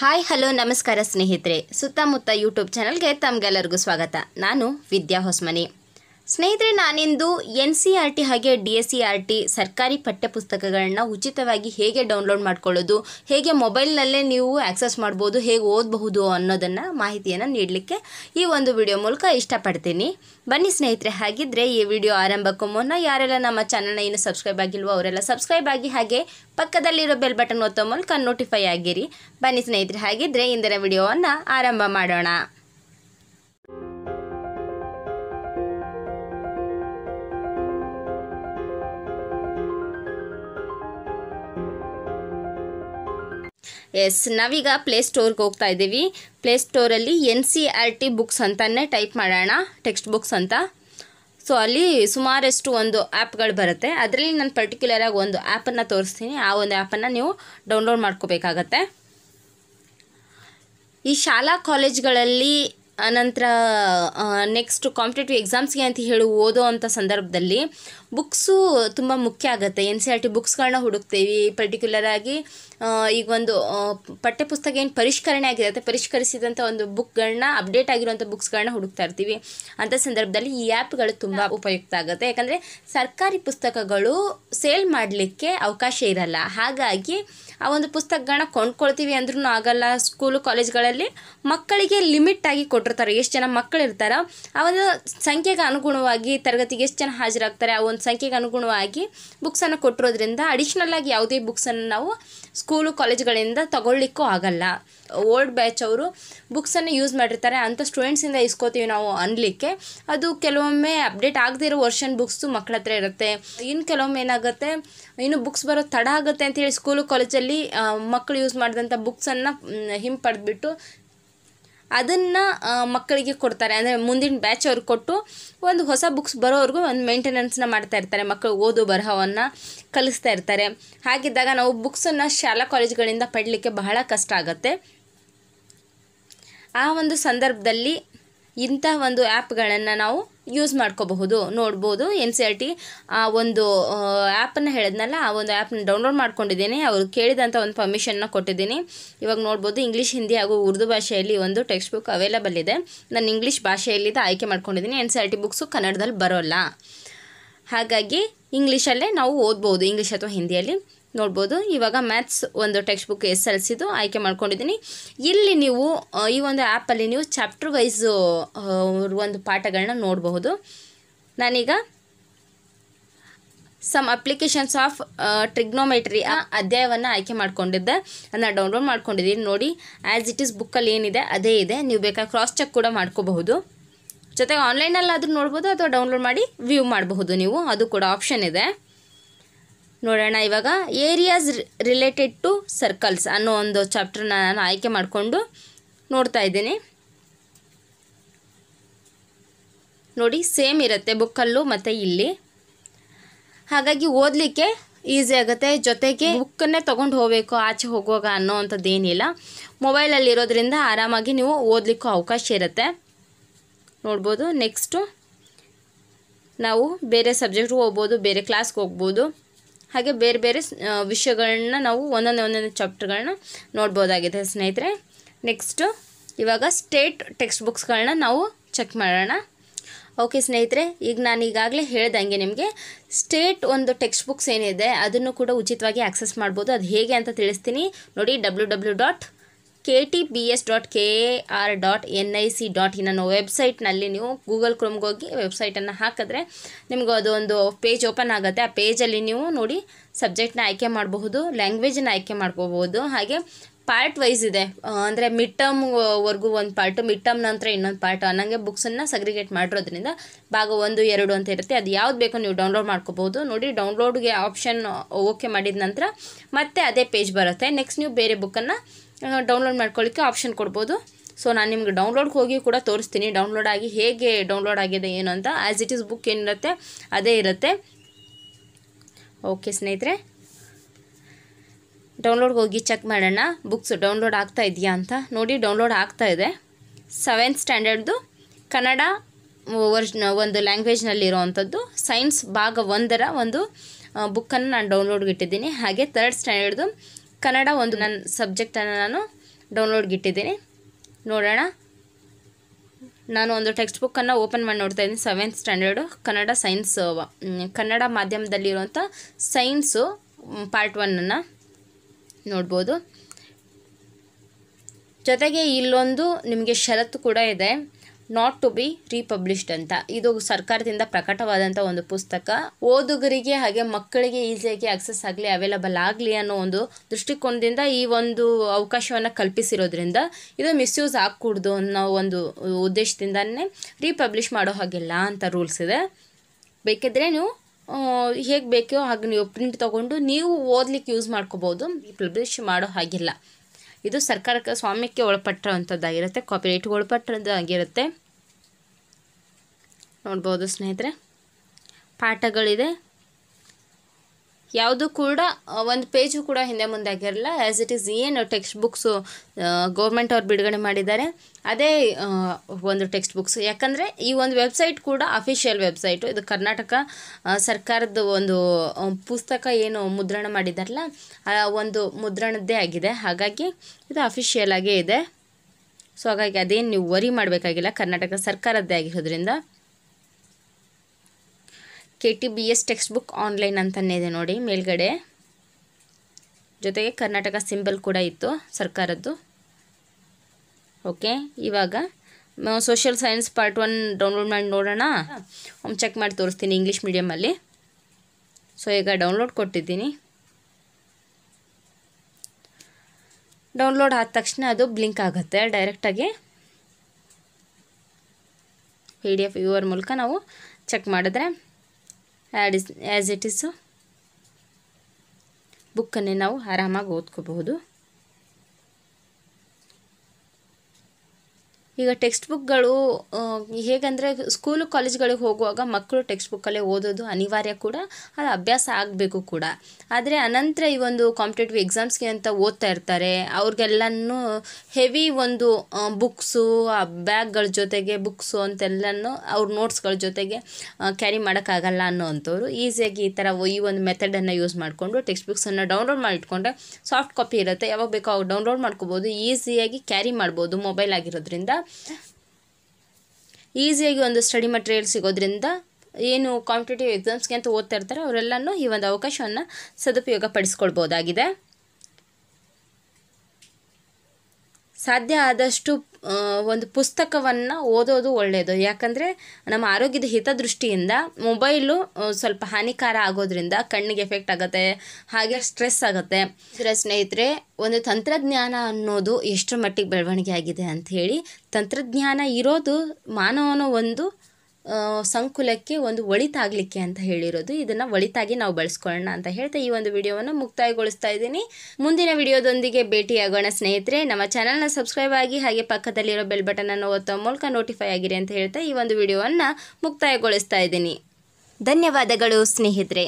hi hello ನಮಸ್ಕಾರ ಸ್ನೇಹಿತರೆ ಸುತ್ತಮುತ್ತ ಯೂಟ್ಯೂಬ್ ಚಾನಲ್ಗೆ ತಮಗೆಲ್ಲರಿಗೂ ಸ್ವಾಗತ ನಾನು ವಿದ್ಯಾ ಹೊಸ್ಮನಿ ಸ್ನೇಹಿತರೆ ನಾನಿಂದು ಎನ್ ಸಿ ಆರ್ ಟಿ ಹಾಗೆ D S C R T ಸರ್ಕಾರಿ ಪಠ್ಯಪುಸ್ತಕಗಳನ್ನ ಉಚಿತವಾಗಿ ಹೇಗೆ ಡೌನ್ಲೋಡ್ ಮಾಡ್ಕೊಳ್ಳೋದು ಹೇಗೆ ಮೊಬೈಲ್ನಲ್ಲೇ ನೀವು ಆ್ಯಕ್ಸೆಸ್ ಮಾಡ್ಬೋದು ಹೇಗೆ ಓದಬಹುದು ಅನ್ನೋದನ್ನು ಮಾಹಿತಿಯನ್ನು ನೀಡಲಿಕ್ಕೆ ಈ ಒಂದು ವಿಡಿಯೋ ಮೂಲಕ ಇಷ್ಟಪಡ್ತೀನಿ ಬನ್ನಿ ಸ್ನೇಹಿತರೆ ಹಾಗಿದ್ದರೆ ಈ ವಿಡಿಯೋ ಆರಂಭಕ್ಕೂ ಮುನ್ನ ಯಾರೆಲ್ಲ ನಮ್ಮ ಚಾನಲ್ನ ಏನು ಸಬ್ಸ್ಕ್ರೈಬ್ ಆಗಿಲ್ವೋ ಅವರೆಲ್ಲ ಸಬ್ಸ್ಕ್ರೈಬ್ ಆಗಿ ಹಾಗೆ ಪಕ್ಕದಲ್ಲಿರೋ ಬೆಲ್ ಬಟನ್ ಒತ್ತೋ ಮೂಲಕ ನೋಟಿಫೈ ಆಗಿರಿ ಬನ್ನಿ ಸ್ನೇಹಿತರೆ ಹಾಗಿದ್ದರೆ ಇಂದಿನ ವಿಡಿಯೋವನ್ನು ಆರಂಭ ಮಾಡೋಣ ಎಸ್ ನಾವೀಗ ಪ್ಲೇಸ್ಟೋರ್ಗೆ ಹೋಗ್ತಾ ಇದ್ದೀವಿ ಪ್ಲೇಸ್ಟೋರಲ್ಲಿ N C R T books ಅಂತಲೇ ಟೈಪ್ ಮಾಡೋಣ ಟೆಕ್ಸ್ಟ್ ಬುಕ್ಸ್ ಅಂತ ಸೊ ಅಲ್ಲಿ ಸುಮಾರಷ್ಟು ಒಂದು ಆ್ಯಪ್ಗಳು ಬರುತ್ತೆ ಅದರಲ್ಲಿ ನಾನು ಪರ್ಟಿಕ್ಯುಲರಾಗಿ ಒಂದು ಆ್ಯಪನ್ನು ತೋರಿಸ್ತೀನಿ ಆ ಒಂದು ಆ್ಯಪನ್ನು ನೀವು ಡೌನ್ಲೋಡ್ ಮಾಡ್ಕೋಬೇಕಾಗತ್ತೆ ಈ ಶಾಲಾ ಕಾಲೇಜ್ಗಳಲ್ಲಿ ಆನಂತರ ನೆಕ್ಸ್ಟ್ ಕಾಂಪಿಟೇಟಿವ್ ಎಕ್ಸಾಮ್ಸ್ಗೆ ಅಂತ ಹೇಳಿ ಓದೋ ಅಂಥ ಸಂದರ್ಭದಲ್ಲಿ ಬುಕ್ಸು ತುಂಬ ಮುಖ್ಯ ಆಗುತ್ತೆ N C R e T ಬುಕ್ಸ್ಗಳನ್ನ ಹುಡುಕ್ತೀವಿ ಪರ್ಟಿಕ್ಯುಲರಾಗಿ ಈಗ ಒಂದು ಪಠ್ಯಪುಸ್ತಕ ಏನು ಪರಿಷ್ಕರಣೆ ಆಗಿರುತ್ತೆ ಪರಿಷ್ಕರಿಸಿದಂಥ ಒಂದು ಬುಕ್ಗಳನ್ನ ಅಪ್ಡೇಟ್ ಆಗಿರುವಂಥ ಬುಕ್ಸ್ಗಳನ್ನ ಹುಡುಕ್ತಾ ಇರ್ತೀವಿ ಅಂಥ ಸಂದರ್ಭದಲ್ಲಿ ಈ ಆ್ಯಪ್ಗಳು ತುಂಬ ಉಪಯುಕ್ತ ಆಗುತ್ತೆ ಯಾಕಂದರೆ ಸರ್ಕಾರಿ ಪುಸ್ತಕಗಳು ಸೇಲ್ ಮಾಡಲಿಕ್ಕೆ ಅವಕಾಶ ಇರಲ್ಲ ಹಾಗಾಗಿ ಆ ಒಂದು ಪುಸ್ತಕಗಳನ್ನ ಕೊಂಡ್ಕೊಳ್ತೀವಿ ಅಂದ್ರೂ ಆಗಲ್ಲ ಸ್ಕೂಲು ಕಾಲೇಜ್ಗಳಲ್ಲಿ ಮಕ್ಕಳಿಗೆ ಲಿಮಿಟ್ ಆಗಿ ಕೊಟ್ಟಿರ್ತಾರೆ ಎಷ್ಟು ಜನ ಮಕ್ಕಳು ಇರ್ತಾರೋ ಆ ಒಂದು ಸಂಖ್ಯೆಗೆ ಅನುಗುಣವಾಗಿ ತರಗತಿಗೆ ಎಷ್ಟು ಜನ ಹಾಜರಾಗ್ತಾರೆ ಆ ಒಂದು ಸಂಖ್ಯೆಗೆ ಅನುಗುಣವಾಗಿ ಬುಕ್ಸನ್ನು ಕೊಟ್ಟಿರೋದ್ರಿಂದ ಅಡಿಷ್ನಲ್ ಆಗಿ ಯಾವುದೇ ಬುಕ್ಸನ್ನು ನಾವು ಸ್ಕೂಲು ಕಾಲೇಜ್ಗಳಿಂದ ತಗೊಳ್ಳಿಕ್ಕೂ ಆಗಲ್ಲ ಓಲ್ಡ್ ಬ್ಯಾಚ್ ಅವರು ಬುಕ್ಸನ್ನು ಯೂಸ್ ಮಾಡಿರ್ತಾರೆ ಅಂಥ ಸ್ಟೂಡೆಂಟ್ಸಿಂದ ಇಸ್ಕೋತೀವಿ ನಾವು ಅನ್ಲಿಕ್ಕೆ ಅದು ಕೆಲವೊಮ್ಮೆ ಅಪ್ಡೇಟ್ ಆಗದೇ ಇರೋ ವರ್ಷನ್ ಬುಕ್ಸು ಮಕ್ಕಳ ಹತ್ರ ಇರುತ್ತೆ ಇನ್ನು ಕೆಲವೊಮ್ಮೆ ಏನಾಗುತ್ತೆ ಇನ್ನು ಬುಕ್ಸ್ ಬರೋ ತಡ ಆಗುತ್ತೆ ಅಂತೇಳಿ ಸ್ಕೂಲು ಕಾಲೇಜಲ್ಲಿ ಮಕ್ಕಳು ಯೂಸ್ ಮಾಡಿದಂಥ ಬುಕ್ಸನ್ನು ಹಿಂಪಡೆದ್ಬಿಟ್ಟು ಅದನ್ನು ಮಕ್ಕಳಿಗೆ ಕೊಡ್ತಾರೆ ಅಂದರೆ ಮುಂದಿನ ಬ್ಯಾಚ್ ಅವ್ರು ಕೊಟ್ಟು ಒಂದು ಹೊಸ ಬುಕ್ಸ್ ಬರೋವರೆಗೂ ಒಂದು ಮೇಂಟೆನೆನ್ಸ್ನ ಮಾಡ್ತಾ ಇರ್ತಾರೆ ಮಕ್ಕಳು ಓದು ಬರಹವನ್ನು ಕಲಿಸ್ತಾ ಇರ್ತಾರೆ ಹಾಗಿದ್ದಾಗ ನಾವು ಬುಕ್ಸನ್ನು ಶಾಲಾ ಕಾಲೇಜ್ಗಳಿಂದ ಪಡಲಿಕ್ಕೆ ಬಹಳ ಕಷ್ಟ ಆಗುತ್ತೆ ಆ ಒಂದು ಸಂದರ್ಭದಲ್ಲಿ ಇಂಥ ಒಂದು ಆ್ಯಪ್ಗಳನ್ನು ನಾವು ಯೂಸ್ ಮಾಡ್ಕೋಬಹುದು ನೋಡ್ಬೋದು ಎನ್ ಸಿ ಆರ್ ಟಿ ಆ ಒಂದು ಆ್ಯಪನ್ನು ಹೇಳಿದ್ನಲ್ಲ ಆ ಒಂದು ಆ್ಯಪ್ನ ಡೌನ್ಲೋಡ್ ಮಾಡ್ಕೊಂಡಿದ್ದೀನಿ ಅವರು ಕೇಳಿದಂಥ ಒಂದು ಪರ್ಮಿಷನ್ನ ಕೊಟ್ಟಿದ್ದೀನಿ ಇವಾಗ ನೋಡ್ಬೋದು ಇಂಗ್ಲೀಷ್ ಹಿಂದಿ ಹಾಗೂ ಉರ್ದು ಭಾಷೆಯಲ್ಲಿ ಒಂದು ಟೆಕ್ಸ್ಟ್ ಬುಕ್ ಅವೈಲಬಲ್ ಇದೆ ನಾನು ಇಂಗ್ಲೀಷ್ ಭಾಷೆಯಲ್ಲಿದ್ದ ಆಯ್ಕೆ ಮಾಡ್ಕೊಂಡಿದ್ದೀನಿ N C R T books ಕನ್ನಡದಲ್ಲಿ ಬರೋಲ್ಲ ಹಾಗಾಗಿ ಇಂಗ್ಲೀಷಲ್ಲೇ ನಾವು ಓದ್ಬೋದು ಇಂಗ್ಲೀಷ್ ಅಥವಾ ಹಿಂದಿಯಲ್ಲಿ ನೋಡ್ಬೋದು ಇವಾಗ ಮ್ಯಾಥ್ಸ್ ಒಂದು ಟೆಕ್ಸ್ಟ್ ಬುಕ್ ಎಸ್ ಎಲ್ ಸಿದು ಆಯ್ಕೆ ಮಾಡ್ಕೊಂಡಿದ್ದೀನಿ ಇಲ್ಲಿ ನೀವು ಈ ಒಂದು ಆ್ಯಪಲ್ಲಿ ನೀವು ಚಾಪ್ಟರ್ ವೈಸು ಒಂದು ಪಾಠಗಳನ್ನ ನೋಡಬಹುದು ನಾನೀಗ ಸಮ್ ಅಪ್ಲಿಕೇಶನ್ಸ್ ಆಫ್ ಟ್ರಿಗ್ನೋಮೆಟ್ರಿ ಆ ಅಧ್ಯಾಯವನ್ನು ಆಯ್ಕೆ ಮಾಡ್ಕೊಂಡಿದ್ದೆ ಅದನ್ನು ಡೌನ್ಲೋಡ್ ಮಾಡ್ಕೊಂಡಿದ್ದೀನಿ ನೋಡಿ ಆ್ಯಸ್ ಇಟ್ ಈಸ್ ಬುಕ್ಕಲ್ಲಿ ಏನಿದೆ ಅದೇ ಇದೆ ನೀವು ಬೇಕಾದ ಕ್ರಾಸ್ ಚೆಕ್ ಕೂಡ ಮಾಡ್ಕೋಬಹುದು ಜೊತೆಗೆ ಆನ್ಲೈನಲ್ಲಾದರೂ ನೋಡ್ಬೋದು ಅಥವಾ ಡೌನ್ಲೋಡ್ ಮಾಡಿ ವ್ಯೂ ಮಾಡಬಹುದು ನೀವು ಅದು ಕೂಡ ಆಪ್ಷನ್ ಇದೆ ನೋಡೋಣ ಇವಾಗ ಏರಿಯಾಸ್ ರಿಲೇಟೆಡ್ ಟು ಸರ್ಕಲ್ಸ್ ಅನ್ನೋ ಒಂದು ಚಾಪ್ಟರ್ನ ನಾನು ಆಯ್ಕೆ ಮಾಡಿಕೊಂಡು ನೋಡ್ತಾ ಇದ್ದೀನಿ ನೋಡಿ ಸೇಮ್ ಇರುತ್ತೆ ಬುಕ್ಕಲ್ಲೂ ಮತ್ತು ಇಲ್ಲಿ ಹಾಗಾಗಿ ಓದಲಿಕ್ಕೆ ಈಸಿ ಆಗುತ್ತೆ ಜೊತೆಗೆ ಬುಕ್ಕನ್ನೇ ತೊಗೊಂಡು ಹೋಗಬೇಕು ಆಚೆ ಹೋಗುವಾಗ ಅನ್ನೋ ಅಂಥದ್ದು ಏನಿಲ್ಲ ಮೊಬೈಲಲ್ಲಿ ಇರೋದ್ರಿಂದ ಆರಾಮಾಗಿ ನೀವು ಓದಲಿಕ್ಕೂ ಅವಕಾಶ ಇರುತ್ತೆ ನೋಡ್ಬೋದು ನೆಕ್ಸ್ಟು ನಾವು ಬೇರೆ ಸಬ್ಜೆಕ್ಟ್ಗೂ ಹೋಗ್ಬೋದು ಬೇರೆ ಕ್ಲಾಸ್ಗೆ ಹೋಗ್ಬೋದು ಹಾಗೆ ಬೇರೆ ಬೇರೆ ವಿಷಯಗಳನ್ನ ನಾವು ಒಂದೊಂದು ಒಂದೊಂದು ಚಾಪ್ಟರ್ಗಳನ್ನ ನೋಡ್ಬೋದಾಗಿದೆ ಸ್ನೇಹಿತರೆ ನೆಕ್ಸ್ಟು ಇವಾಗ ಸ್ಟೇಟ್ ಟೆಕ್ಸ್ಟ್ ಬುಕ್ಸ್ಗಳನ್ನ ನಾವು ಚೆಕ್ ಮಾಡೋಣ ಓಕೆ ಸ್ನೇಹಿತರೆ ಈಗ ನಾನು ಈಗಾಗಲೇ ಹೇಳ್ದಂಗೆ ನಿಮಗೆ ಸ್ಟೇಟ್ ಒಂದು ಟೆಕ್ಸ್ಟ್ ಬುಕ್ಸ್ ಏನಿದೆ ಅದನ್ನು ಕೂಡ ಉಚಿತವಾಗಿ ಆಕ್ಸೆಸ್ ಮಾಡ್ಬೋದು ಅದು ಹೇಗೆ ಅಂತ ತಿಳಿಸ್ತೀನಿ ನೋಡಿ W W dot K T B S dot K A R dot N I C dot in ಅನ್ನೋ ವೆಬ್ಸೈಟ್ನಲ್ಲಿ ನೀವು ಗೂಗಲ್ ಕ್ರೋಮ್ಗೆ ಹೋಗಿ ವೆಬ್ಸೈಟನ್ನು ಹಾಕಿದ್ರೆ ನಿಮ್ಗೆ ಅದೊಂದು ಪೇಜ್ ಓಪನ್ ಆಗುತ್ತೆ ಆ ಪೇಜಲ್ಲಿ ನೀವು ನೋಡಿ ಸಬ್ಜೆಕ್ಟ್ನ ಆಯ್ಕೆ ಮಾಡಬಹುದು ಲ್ಯಾಂಗ್ವೇಜನ್ನು ಆಯ್ಕೆ ಮಾಡ್ಕೋಬಹುದು ಹಾಗೆ ಪಾರ್ಟ್ ವೈಸ್ ಇದೆ ಅಂದರೆ ಮಿಡ್ ಟರ್ಮ್ ವರ್ಗು ಒಂದು ಪಾರ್ಟು ಮಿಡ್ ಟರ್ಮ್ ನಂತರ ಇನ್ನೊಂದು ಪಾರ್ಟ್ ಅನ್ನಂಗೆ ಬುಕ್ಸನ್ನು ಸಗ್ರಿಗೇಟ್ ಮಾಡಿರೋದ್ರಿಂದ ಭಾಗ ಒಂದು ಎರಡು ಅಂತ ಇರುತ್ತೆ ಅದು ಯಾವ್ದು ಬೇಕೋ ನೀವು ಡೌನ್ಲೋಡ್ ಮಾಡ್ಕೋಬಹುದು ನೋಡಿ ಡೌನ್ಲೋಡ್ಗೆ ಆಪ್ಷನ್ ಓಕೆ ಮಾಡಿದ ನಂತರ ಮತ್ತೆ ಅದೇ ಪೇಜ್ ಬರುತ್ತೆ ನೆಕ್ಸ್ಟ್ ನೀವು ಬೇರೆ ಬುಕ್ಕನ್ನು ಡೌನ್ಲೋಡ್ ಮಾಡ್ಕೊಳ್ಳಿಕ್ಕೆ ಆಪ್ಷನ್ ಕೊಡ್ಬೋದು ಸೊ ನಾನು ನಿಮ್ಗೆ ಡೌನ್ಲೋಡ್ಗೆ ಹೋಗಿ ಕೂಡ ತೋರಿಸ್ತೀನಿ ಡೌನ್ಲೋಡ್ ಆಗಿ ಹೇಗೆ ಡೌನ್ಲೋಡ್ ಆಗಿದೆ ಏನು ಅಂತ ಆ್ಯಸ್ ಇಟ್ ಇಸ್ ಬುಕ್ ಏನಿರುತ್ತೆ ಅದೇ ಇರುತ್ತೆ ಓಕೆ ಸ್ನೇಹಿತರೆ ಡೌನ್ಲೋಡ್ಗೆ ಹೋಗಿ ಚೆಕ್ ಮಾಡೋಣ ಬುಕ್ಸ್ ಡೌನ್ಲೋಡ್ ಆಗ್ತಾ ಇದೆಯಾ ಅಂತ ನೋಡಿ ಡೌನ್ಲೋಡ್ ಆಗ್ತಾ ಇದೆ ಸೆವೆಂತ್ ಸ್ಟ್ಯಾಂಡರ್ಡ್ದು ಕನ್ನಡ ವರ್ಷ ಒಂದು ಲ್ಯಾಂಗ್ವೇಜ್ನಲ್ಲಿರೋವಂಥದ್ದು ಸೈನ್ಸ್ ಭಾಗ ಒಂದರ ಒಂದು ಬುಕ್ಕನ್ನು ನಾನು ಡೌನ್ಲೋಡ್ಗೆ ಇಟ್ಟಿದ್ದೀನಿ ಹಾಗೆ ತರ್ಡ್ ಸ್ಟ್ಯಾಂಡರ್ಡ್ದು ಕನ್ನಡ ಒಂದು ನನ್ನ ಸಬ್ಜೆಕ್ಟನ್ನು ನಾನು ಡೌನ್ಲೋಡ್ಗೆ ಇಟ್ಟಿದ್ದೀನಿ ನೋಡೋಣ ನಾನು ಒಂದು ಟೆಕ್ಸ್ಟ್ ಬುಕ್ಕನ್ನು ಓಪನ್ ಮಾಡಿ ನೋಡ್ತಾ ಇದ್ದೀನಿ seventh standard Kannada science Kannada ಮಾಧ್ಯಮದಲ್ಲಿರುವಂಥ ಸೈನ್ಸು ಪಾರ್ಟ್ ಒನ್ನನ್ನು ನೋಡ್ಬೋದು ಜೊತೆಗೆ ಇಲ್ಲೊಂದು ನಿಮಗೆ ಷರತ್ತು ಕೂಡ ಇದೆ ನಾಟ್ ಟು ಬಿ ರೀಪಬ್ಲಿಷ್ಡ್ ಅಂತ ಇದು ಸರ್ಕಾರದಿಂದ ಪ್ರಕಟವಾದಂಥ ಒಂದು ಪುಸ್ತಕ ಓದುಗರಿಗೆ ಹಾಗೆ ಮಕ್ಕಳಿಗೆ ಈಸಿಯಾಗಿ ಆಕ್ಸೆಸ್ ಆಗಲಿ ಅವೈಲಬಲ್ ಆಗಲಿ ಅನ್ನೋ ಒಂದು ದೃಷ್ಟಿಕೋನದಿಂದ ಈ ಒಂದು ಅವಕಾಶವನ್ನು ಕಲ್ಪಿಸಿರೋದ್ರಿಂದ ಇದು ಮಿಸ್ಯೂಸ್ ಆಗಕೂಡ್ದು ಅನ್ನೋ ಒಂದು ಉದ್ದೇಶದಿಂದನೇ ರೀಪಬ್ಲಿಷ್ ಮಾಡೋ ಹಾಗಿಲ್ಲ ಅಂತ ರೂಲ್ಸ್ ಇದೆ ಬೇಕಿದ್ರೆ ನೀವು ಹೇಗೆ ಬೇಕೋ ಹಾಗೆ ನೀವು ಪ್ರಿಂಟ್ ತೊಗೊಂಡು ನೀವು ಓದಲಿಕ್ಕೆ ಯೂಸ್ ಮಾಡ್ಕೋಬೋದು ರೀಪಬ್ಲಿಷ್ ಮಾಡೋ ಹಾಗಿಲ್ಲ ಇದು ಸರ್ಕಾರಕ್ಕೆ ಸ್ವಾಮ್ಯಕ್ಕೆ ಒಳಪಟ್ಟಿರುವಂಥದ್ದಾಗಿರುತ್ತೆ ಕಾಪಿರೈಟ್ಗೆ ಒಳಪಟ್ಟಿರೋದಾಗಿರುತ್ತೆ ನೋಡ್ಬೋದು ಸ್ನೇಹಿತರೆ ಪಾಠಗಳಿದೆ ಯಾವುದು ಕೂಡ ಒಂದು ಪೇಜು ಕೂಡ ಹಿಂದೆ ಮುಂದೆ ಆಗಿರಲ್ಲ ಆ್ಯಸ್ ಇಟ್ ಈಸ್ ಏನು ಟೆಕ್ಸ್ಟ್ ಬುಕ್ಸು ಗೌರ್ಮೆಂಟ್ ಅವ್ರು ಬಿಡುಗಡೆ ಮಾಡಿದ್ದಾರೆ ಅದೇ ಒಂದು ಟೆಕ್ಸ್ಟ್ ಬುಕ್ಸ್ ಯಾಕಂದರೆ ಈ ಒಂದು ವೆಬ್ಸೈಟ್ ಕೂಡ ಅಫಿಷಿಯಲ್ ವೆಬ್ಸೈಟು ಇದು ಕರ್ನಾಟಕ ಸರ್ಕಾರದ ಒಂದು ಪುಸ್ತಕ ಏನು ಮುದ್ರಣ ಮಾಡಿದಾರಲ್ಲ ಆ ಒಂದು ಮುದ್ರಣದ್ದೇ ಆಗಿದೆ ಹಾಗಾಗಿ ಇದು ಅಫಿಷಿಯಲ್ ಆಗೇ ಇದೆ ಸೊ ಹಾಗಾಗಿ ಅದೇನು ನೀವು ವರಿ ಮಾಡಬೇಕಾಗಿಲ್ಲ ಕರ್ನಾಟಕ ಸರ್ಕಾರದ್ದೇ ಆಗಿರೋದ್ರಿಂದ K T B S text book online ಅಂತಲೇ ಇದೆ ನೋಡಿ ಮೇಲ್ಗಡೆ ಜೊತೆಗೆ ಕರ್ನಾಟಕ ಸಿಂಬಲ್ ಕೂಡ ಇತ್ತು ಸರ್ಕಾರದ್ದು ಓಕೆ ಇವಾಗ social science part one download ಮಾಡಿ ನೋಡೋಣ ಒಮ್ಮೆ ಚೆಕ್ ಮಾಡಿ ತೋರಿಸ್ತೀನಿ ಇಂಗ್ಲೀಷ್ ಮೀಡಿಯಮಲ್ಲಿ ಸೊ ಈಗ ಡೌನ್ಲೋಡ್ ಕೊಟ್ಟಿದ್ದೀನಿ ಡೌನ್ಲೋಡ್ ಆದ ತಕ್ಷಣ ಅದು ಬ್ಲಿಂಕ್ ಆಗುತ್ತೆ ಡೈರೆಕ್ಟಾಗಿ ಪಿ ಡಿ ಎಫ್ ಯುವರ್ ಮೂಲಕ ನಾವು ಚೆಕ್ ಮಾಡಿದ್ರೆ ಆ್ಯಡ್ ಇಸ್ ಆ್ಯಸ್ ಇಟ್ ಇಸ್ ಬುಕ್ಕನ್ನೇ ನಾವು ಆರಾಮಾಗಿ ಓದ್ಕೋಬಹುದು ಈಗ ಟೆಕ್ಸ್ಟ್ ಬುಕ್ಗಳು ಹೇಗೆಂದರೆ ಸ್ಕೂಲು ಕಾಲೇಜ್ಗಳಿಗೆ ಹೋಗುವಾಗ ಮಕ್ಕಳು ಟೆಕ್ಸ್ಟ್ ಬುಕ್ಕಲ್ಲೇ ಓದೋದು ಅನಿವಾರ್ಯ ಕೂಡ ಅದು ಅಭ್ಯಾಸ ಆಗಬೇಕು ಕೂಡ ಆದರೆ ಅನಂತರ ಈ ಒಂದು ಕಾಂಪಿಟೇಟಿವ್ ಎಕ್ಸಾಮ್ಸ್ಗೆ ಅಂತ ಓದ್ತಾ ಇರ್ತಾರೆ ಅವ್ರಿಗೆಲ್ಲನೂ ಹೆವಿ ಒಂದು ಬುಕ್ಸು ಆ ಬ್ಯಾಗ್ಗಳ ಜೊತೆಗೆ ಬುಕ್ಸು ಅಂತೆಲ್ಲನೂ ಅವ್ರ ನೋಟ್ಸ್ಗಳ ಜೊತೆಗೆ ಕ್ಯಾರಿ ಮಾಡೋಕ್ಕಾಗಲ್ಲ ಅನ್ನೋವಂಥವ್ರು ಈಸಿಯಾಗಿ ಈ ಥರ ಈ ಒಂದು ಮೆಥಡನ್ನು ಯೂಸ್ ಮಾಡಿಕೊಂಡು ಟೆಕ್ಸ್ಟ್ ಬುಕ್ಸನ್ನು ಡೌನ್ಲೋಡ್ ಮಾಡಿ ಸಾಫ್ಟ್ ಕಾಪಿ ಇರುತ್ತೆ ಯಾವಾಗ ಬೇಕೋ ಅವಾಗ ಡೌನ್ಲೋಡ್ ಮಾಡ್ಕೋಬೋದು ಈಸಿಯಾಗಿ ಕ್ಯಾರಿ ಮಾಡ್ಬೋದು ಮೊಬೈಲ್ ಆಗಿರೋದ್ರಿಂದ ಈಸಿಯಾಗಿ ಒಂದು ಸ್ಟಡಿ ಮಟೀರಿಯಲ್ ಸಿಗೋದ್ರಿಂದ ಏನು ಕಾಂಪಿಟೇಟಿವ್ ಎಕ್ಸಾಮ್ಸ್ಗೆ ಅಂತ ಓದ್ತಾ ಇರ್ತಾರೆ ಅವರೆಲ್ಲನೂ ಈ ಒಂದು ಅವಕಾಶವನ್ನು ಸದುಪಯೋಗ ಪಡಿಸ್ಕೊಳ್ಬೋದಾಗಿದೆ ಸಾಧ್ಯ ಆದಷ್ಟು ಒಂದು ಪುಸ್ತಕವನ್ನು ಓದೋದು ಒಳ್ಳೆಯದು ಯಾಕಂದರೆ ನಮ್ಮ ಆರೋಗ್ಯದ ಹಿತದೃಷ್ಟಿಯಿಂದ ಮೊಬೈಲು ಸ್ವಲ್ಪ ಹಾನಿಕಾರ ಆಗೋದ್ರಿಂದ ಕಣ್ಣಿಗೆ ಎಫೆಕ್ಟ್ ಆಗುತ್ತೆ ಹಾಗೆ ಸ್ಟ್ರೆಸ್ ಆಗುತ್ತೆ ಸ್ನೇಹಿತರೆ ಒಂದು ತಂತ್ರಜ್ಞಾನ ಅನ್ನೋದು ಎಷ್ಟರ ಮಟ್ಟಿಗೆ ಬೆಳವಣಿಗೆ ಆಗಿದೆ ಅಂಥೇಳಿ ತಂತ್ರಜ್ಞಾನ ಇರೋದು ಮಾನವನ ಒಂದು ಸಂಕುಲಕ್ಕೆ ಒಂದು ಒಳಿತಾಗಲಿಕ್ಕೆ ಅಂತ ಹೇಳಿರೋದು ಇದನ್ನು ಒಳಿತಾಗಿ ನಾವು ಬಳಸ್ಕೊಳ್ಳೋಣ ಅಂತ ಹೇಳ್ತಾ ಈ ಒಂದು ವಿಡಿಯೋವನ್ನು ಮುಕ್ತಾಯಗೊಳಿಸ್ತಾ ಇದ್ದೀನಿ ಮುಂದಿನ ವಿಡಿಯೋದೊಂದಿಗೆ ಭೇಟಿಯಾಗೋಣ ಸ್ನೇಹಿತರೆ ನಮ್ಮ ಚಾನಲ್ನ ಸಬ್ಸ್ಕ್ರೈಬ್ ಆಗಿ ಹಾಗೆ ಪಕ್ಕದಲ್ಲಿರೋ ಬೆಲ್ ಬಟನನ್ನು ಓದೋ ಮೂಲಕ ನೋಟಿಫೈ ಆಗಿರಿ ಅಂತ ಹೇಳ್ತಾ ಈ ಒಂದು ವಿಡಿಯೋವನ್ನು ಮುಕ್ತಾಯಗೊಳಿಸ್ತಾ ಇದ್ದೀನಿ ಧನ್ಯವಾದಗಳು ಸ್ನೇಹಿತರೆ